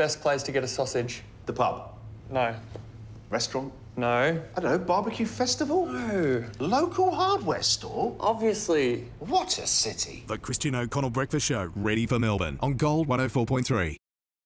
Best place to get a sausage? The pub. No. Restaurant? No. I don't know, barbecue festival? No. Local hardware store? Obviously. What a city. The Christian O'Connell Breakfast Show, ready for Melbourne on Gold 104.3.